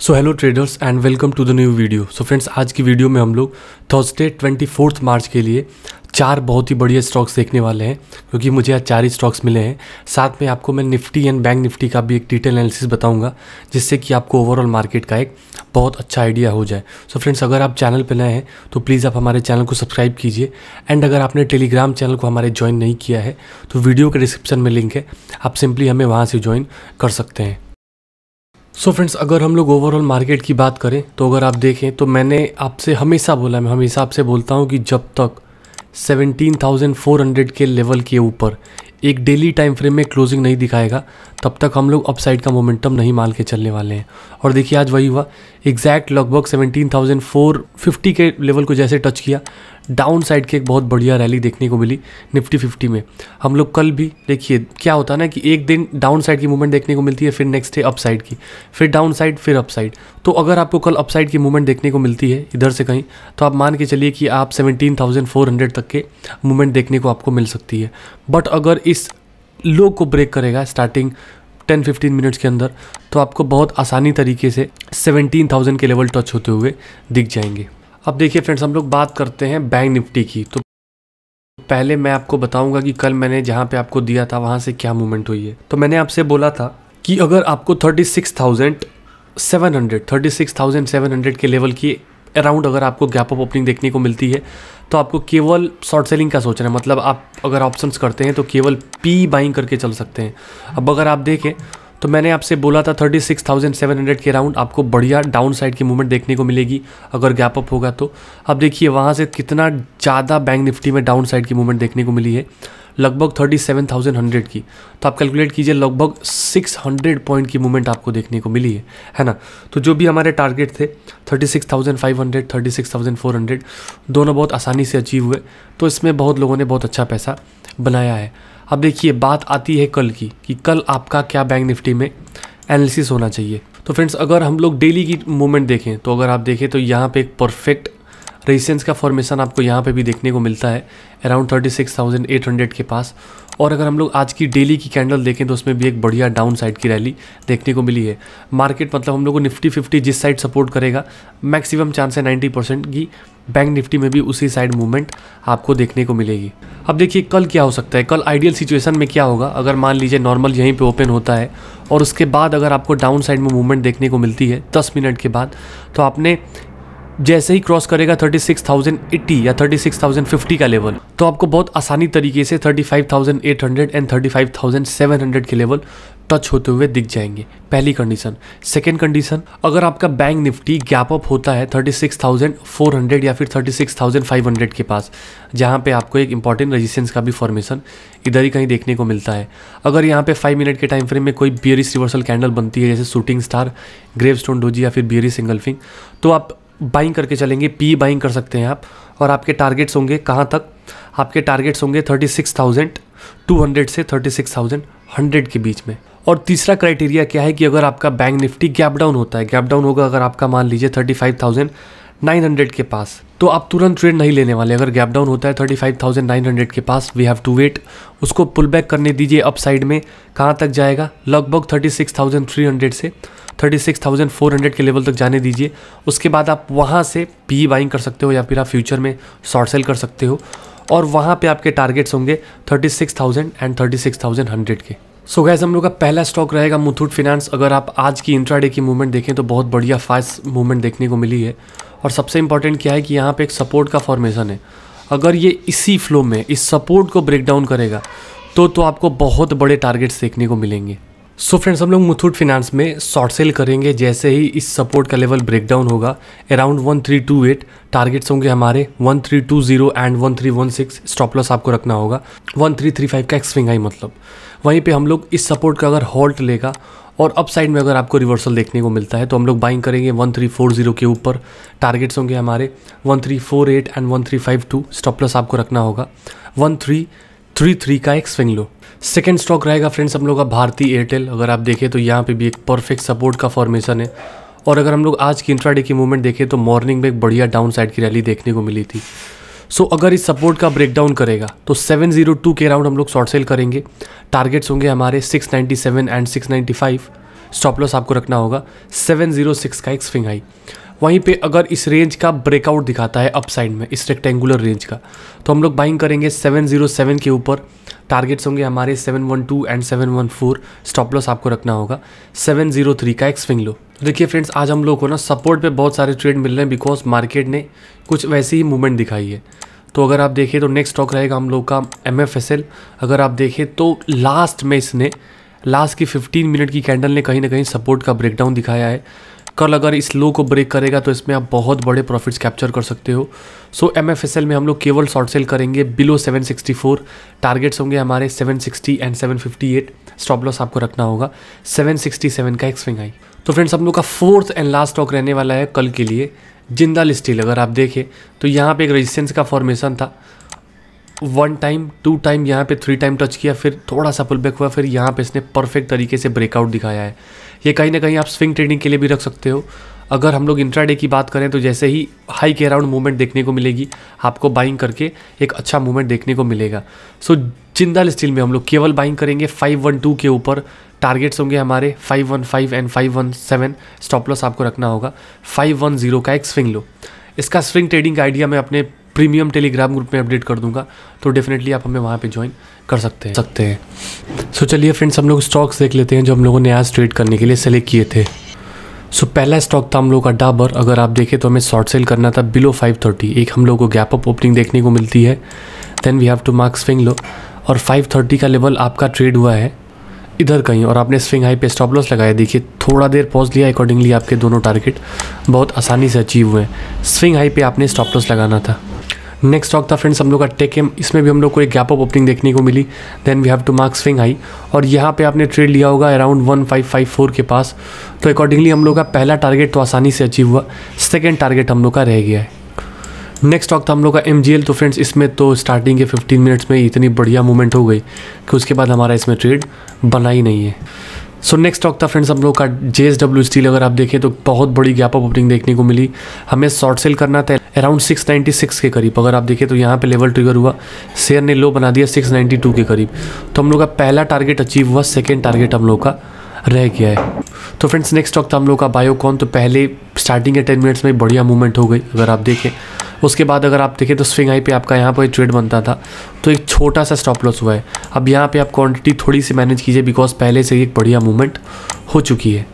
so hello traders and welcome to the new video so friends आज की video में हम लोग थर्सडे ट्वेंटी फोर्थ मार्च के लिए चार बहुत ही बढ़िया स्टॉक्स देखने वाले हैं क्योंकि मुझे आज चार ही स्टॉक्स मिले हैं साथ में आपको मैं निफ्टी एंड बैंक निफ्टी का भी एक डिटेल एनालिसिस बताऊंगा जिससे कि आपको ओवरऑल मार्केट का एक बहुत अच्छा आइडिया हो जाए सो so फ्रेंड्स अगर आप चैनल पर नए हैं तो प्लीज़ आप हमारे चैनल को सब्सक्राइब कीजिए एंड अगर आपने टेलीग्राम चैनल को हमारे ज्वाइन नहीं किया है तो वीडियो के डिस्क्रिप्शन में लिंक है आप सिंपली हमें वहाँ से ज्वाइन कर सकते हैं सो so फ्रेंड्स अगर हम लोग ओवरऑल मार्केट की बात करें तो अगर आप देखें तो मैंने आपसे हमेशा बोला मैं हमेशा आपसे बोलता हूँ कि जब तक 17,400 के लेवल के ऊपर एक डेली टाइम फ्रेम में क्लोजिंग नहीं दिखाएगा तब तक हम लोग अपसाइड का मोमेंटम नहीं मान के चलने वाले हैं और देखिए आज वही हुआ एग्जैक्ट लगभग 17,450 के लेवल को जैसे टच किया डाउन साइड की एक बहुत बढ़िया रैली देखने को मिली निफ्टी फिफ्टी में हम लोग कल भी देखिए क्या होता है ना कि एक दिन डाउन साइड की मूवमेंट देखने को मिलती है फिर नेक्स्ट डे अप साइड की फिर डाउन साइड फिर अप साइड तो अगर आपको कल अप साइड की मूवमेंट देखने को मिलती है इधर से कहीं तो आप मान के चलिए कि आप 17,400 तक के मूवमेंट देखने को आपको मिल सकती है बट अगर इस लो को ब्रेक करेगा स्टार्टिंग 10-15 मिनट्स के अंदर तो आपको बहुत आसानी तरीके से 17,000 के लेवल टच होते हुए दिख जाएंगे अब देखिए फ्रेंड्स हम लोग बात करते हैं बैंक निफ्टी की तो पहले मैं आपको बताऊंगा कि कल मैंने जहां पे आपको दिया था वहां से क्या मूवमेंट हुई है तो मैंने आपसे बोला था कि अगर आपको थर्टी सिक्स के लेवल की अराउंड अगर आपको गैप अप ओपनिंग देखने को मिलती है तो आपको केवल शॉर्ट सेलिंग का सोचना है मतलब आप अगर ऑप्शंस करते हैं तो केवल पी बाइंग करके चल सकते हैं अब अगर आप देखें तो मैंने आपसे बोला था 36,700 के राउंड आपको बढ़िया डाउन साइड की मूवमेंट देखने को मिलेगी अगर गैप अप होगा तो अब देखिए वहाँ से कितना ज़्यादा बैंक निफ्टी में डाउन साइड की मूवमेंट देखने को मिली है लगभग थर्टी सेवन थाउजेंड हंड्रेड की तो आप कैलकुलेट कीजिए लगभग सिक्स हंड्रेड पॉइंट की मूवमेंट आपको देखने को मिली है है ना तो जो भी हमारे टारगेट थे thirty six thousand five hundred thirty six thousand four hundred दोनों बहुत आसानी से अचीव हुए तो इसमें बहुत लोगों ने बहुत अच्छा पैसा बनाया है अब देखिए बात आती है कल की कि कल आपका क्या बैंक निफ्टी में एनालिसिस होना चाहिए तो फ्रेंड्स अगर हम लोग डेली की मूवमेंट देखें तो अगर आप देखें तो यहाँ पे एक परफेक्ट रेजिस्टेंस का फॉर्मेशन आपको यहाँ पे भी देखने को मिलता है अराउंड 36,800 के पास और अगर हम लोग आज की डेली की कैंडल देखें तो उसमें भी एक बढ़िया डाउन साइड की रैली देखने को मिली है मार्केट मतलब हम लोग को निफ्टी फिफ्टी जिस साइड सपोर्ट करेगा मैक्सिमम चांस है नाइन्टी परसेंट की बैंक निफ्टी में भी उसी साइड मूवमेंट आपको देखने को मिलेगी अब देखिए कल क्या हो सकता है कल आइडियल सिचुएशन में क्या होगा अगर मान लीजिए नॉर्मल यहीं पर ओपन होता है और उसके बाद अगर आपको डाउन साइड में मूवमेंट देखने को मिलती है दस मिनट के बाद तो आपने जैसे ही क्रॉस करेगा 36,080 या 36,050 का लेवल तो आपको बहुत आसानी तरीके से 35,800 एंड 35,700 के लेवल टच होते हुए दिख जाएंगे पहली कंडीशन सेकेंड कंडीशन अगर आपका बैंक निफ्टी गैप अप होता है 36,400 या फिर 36,500 के पास जहाँ पे आपको एक इंपॉर्टेंट रजिस्टेंस का भी फॉर्मेशन इधर ही कहीं देखने को मिलता है अगर यहाँ पे 5 मिनट के टाइम फ्रेम में कोई बियरिस रिवर्सल कैंडल बनती है जैसे शूटिंग स्टार ग्रेव डोजी या फिर बियरिस सिंगल फिंग तो आप बाइंग करके चलेंगे पी बाइंग कर सकते हैं आप और आपके टारगेट्स होंगे कहाँ तक आपके टारगेट्स होंगे thirty six thousand two hundred से थर्टी सिक्स थाउजेंड हंड्रेड के बीच में और तीसरा क्राइटेरिया क्या है कि अगर आपका बैंक निफ्टी गैप डाउन होता है गैप डाउन होगा अगर आपका मान लीजिए थर्टी फाइव थाउजेंड 900 के पास तो आप तुरंत ट्रेड नहीं लेने वाले अगर गैप डाउन होता है 35,900 के पास वी हैव टू वेट उसको पुल बैक करने दीजिए अप साइड में कहाँ तक जाएगा लगभग 36,300 से 36,400 के लेवल तक जाने दीजिए उसके बाद आप वहाँ से पी बाइंग e कर सकते हो या फिर आप फ्यूचर में शॉर्ट सेल कर सकते हो और वहाँ पर आपके टारगेट्स होंगे थाउजेंड एंड हंड्रेड के सो so गैस हम लोग का पहला स्टॉक रहेगा मुथूट फिनांस अगर आप आज की इंट्राडे की मूवमेंट देखें तो बहुत बढ़िया फास्ट मूवमेंट देखने को मिली है और सबसे इंपॉर्टेंट क्या है कि यहाँ पे एक सपोर्ट का फॉर्मेशन है अगर ये इसी फ्लो में इस सपोर्ट को ब्रेक डाउन करेगा तो तो आपको बहुत बड़े टारगेट्स देखने को मिलेंगे सो so फ्रेंड्स हम लोग मुथूट फिनांस में शॉर्ट सेल करेंगे जैसे ही इस सपोर्ट का लेवल ब्रेक डाउन होगा अराउंड 1328 टारगेट्स होंगे हमारे 1320 एंड 1316 स्टॉप लॉस आपको रखना होगा 1335 का एक्सविंग आई मतलब वहीं पे हम लोग इस सपोर्ट का अगर हॉल्ट लेगा और अप साइड में अगर आपको रिवर्सल देखने को मिलता है तो हम लोग बाइंग करेंगे वन थ्री फोर जीरो के ऊपर टारगेट्स होंगे हमारे one three four eight and one three five two stop loss आपको रखना होगा वन थ्री थ्री थ्री का एक स्विंग लो सेकेंड स्टॉक रहेगा फ्रेंड्स हम लोग का भारतीय एयरटेल अगर आप देखें तो यहाँ पर भी एक परफेक्ट सपोर्ट का फॉर्मेशन है और अगर हम लोग आज की इंट्राडे की मूवमेंट देखें तो मॉर्निंग में एक बढ़िया डाउन साइड की रैली देखने को मिली थी सो so, अगर इस सपोर्ट का ब्रेकडाउन करेगा तो 702 के अराउंड हम लोग शॉर्ट सेल करेंगे टारगेट्स होंगे हमारे 697 एंड 695 स्टॉप लॉस आपको रखना होगा 706 का एक स्विंग हाई वहीं पे अगर इस रेंज का ब्रेकआउट दिखाता है अपसाइड में इस रेक्टेंगुलर रेंज का तो हम लोग बाइंग करेंगे 707 के ऊपर टारगेट्स होंगे हमारे 712 एंड 714 स्टॉप लॉस आपको रखना होगा 703 का एक स्विंग लो देखिए फ्रेंड्स आज हम लोग को ना सपोर्ट पे बहुत सारे ट्रेड मिल रहे हैं बिकॉज मार्केट ने कुछ वैसी ही मूवमेंट दिखाई है तो अगर आप देखें तो नेक्स्ट स्टॉक रहेगा हम लोग का एम अगर आप देखें तो लास्ट में इसने लास्ट की 15 मिनट की कैंडल ने कहीं ना कहीं सपोर्ट का ब्रेकडाउन दिखाया है कल अगर इस लो को ब्रेक करेगा तो इसमें आप बहुत बड़े प्रॉफिट्स कैप्चर कर सकते हो सो एम में हम लोग केवल शॉर्ट सेल करेंगे बिलो 764 टारगेट्स होंगे हमारे 760 एंड 758 स्टॉप लॉस आपको रखना होगा 767 का एक स्विंग आई तो फ्रेंड्स हम लोग का फोर्थ एंड लास्ट स्टॉक रहने वाला है कल के लिए जिंदाल स्टील अगर आप देखें तो यहाँ पर एक रजिस्टेंस का फॉर्मेशन था वन टाइम टू टाइम यहाँ पे थ्री टाइम टच किया फिर थोड़ा सा पुल बैक हुआ फिर यहाँ पे इसने परफेक्ट तरीके से ब्रेकआउट दिखाया है ये कहीं ना कहीं आप स्विंग ट्रेडिंग के लिए भी रख सकते हो अगर हम लोग इंट्राडे की बात करें तो जैसे ही हाई के अराउंड मूवमेंट देखने को मिलेगी आपको बाइंग करके एक अच्छा मूवमेंट देखने को मिलेगा सो so, जिंदाल स्टील में हम लोग केवल बाइंग करेंगे 512 के ऊपर टारगेट्स होंगे हमारे 515 एंड 517 स्टॉप लॉस आपको रखना होगा 510 का एक स्विंग लो इसका स्विंग ट्रेडिंग का आइडिया मैं अपने प्रीमियम टेलीग्राम ग्रुप में अपडेट कर दूंगा तो डेफिनेटली आप हमें वहाँ पे ज्वाइन कर सकते हैं सकते हैं सो so, चलिए फ्रेंड्स हम लोग स्टॉक्स देख लेते हैं जो हम लोगों ने आज ट्रेड करने के लिए सेलेक्ट किए थे सो so, पहला स्टॉक था हम लोग का डाबर अगर आप देखें तो हमें शॉर्ट सेल करना था बिलो 530 एक हम लोग को गैप अप ओपनिंग देखने को मिलती है then we have to mark swing low और 530 का लेवल आपका ट्रेड हुआ है इधर कहीं और आपने स्विंग हाई पे स्टॉप लॉस लगाया देखिए थोड़ा देर पॉज लिया अकॉर्डिंगली आपके दोनों टारगेट बहुत आसानी से अचीव हुए हैं स्विंग हाई पे आपने स्टॉप लॉस लगाना था नेक्स्ट स्टॉक था फ्रेंड्स हम लोग का टेक एम इसमें भी हम लोग को एक गैप अप ओपनिंग देखने को मिली then we have to mark swing high और यहाँ पे आपने ट्रेड लिया होगा around one five five four के पास तो अकॉर्डिंगली हम लोग का पहला टारगेट तो आसानी से अचीव हुआ सेकेंड टारगेट हम लोग का रह गया है नेक्स्ट स्टॉक था हम लोग का एम तो फ्रेंड्स इसमें तो स्टार्टिंग के फिफ्टीन मिनट्स में इतनी बढ़िया मूवमेंट हो गई कि उसके बाद हमारा इसमें ट्रेड बना ही नहीं है सो नेक्स्ट स्टॉक था फ्रेंड्स हम लोग का जे स्टील अगर आप देखें तो बहुत बड़ी गैप अप ओपनिंग देखने को मिली हमें शॉर्ट सेल करना था अराउंड 696 के करीब अगर आप देखें तो यहाँ पे लेवल ट्रिगर हुआ शेयर ने लो बना दिया 692 के करीब तो हम लोग का पहला टारगेट अचीव हुआ सेकेंड टारगेट हम लोग का रह गया है तो फ्रेंड्स नेक्स्ट स्टॉक था हम लोग का बायोकॉन तो पहले स्टार्टिंग के टेन मिनट्स में बढ़िया मूवमेंट हो गई अगर आप देखें उसके बाद अगर आप देखें तो स्विंग आई पे आपका यहाँ पर ट्रेड बनता था तो एक छोटा सा स्टॉप लॉस हुआ है अब यहाँ पे आप क्वांटिटी थोड़ी सी मैनेज कीजिए बिकॉज पहले से एक बढ़िया मूवमेंट हो चुकी है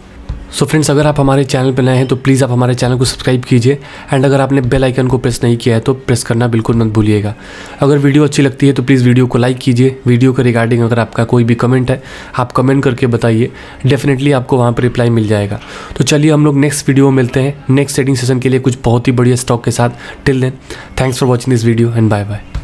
सो so फ्रेंड्स अगर आप हमारे चैनल पर नए हैं तो प्लीज़ आप हमारे चैनल को सब्सक्राइब कीजिए एंड अगर आपने बेल आइकन को प्रेस नहीं किया है तो प्रेस करना बिल्कुल मत भूलिएगा अगर वीडियो अच्छी लगती है तो प्लीज़ वीडियो को लाइक कीजिए वीडियो के रिगार्डिंग अगर आपका कोई भी कमेंट है आप कमेंट करके बताइए डेफिनेटली आपको वहाँ पर रिप्लाई मिल जाएगा तो चलिए हम लोग नेक्स्ट वीडियो मिलते हैं नेक्स्ट सेटिंग सेशन के लिए कुछ बहुत ही बढ़िया स्टॉक के साथ till then thanks for watching this video and bye bye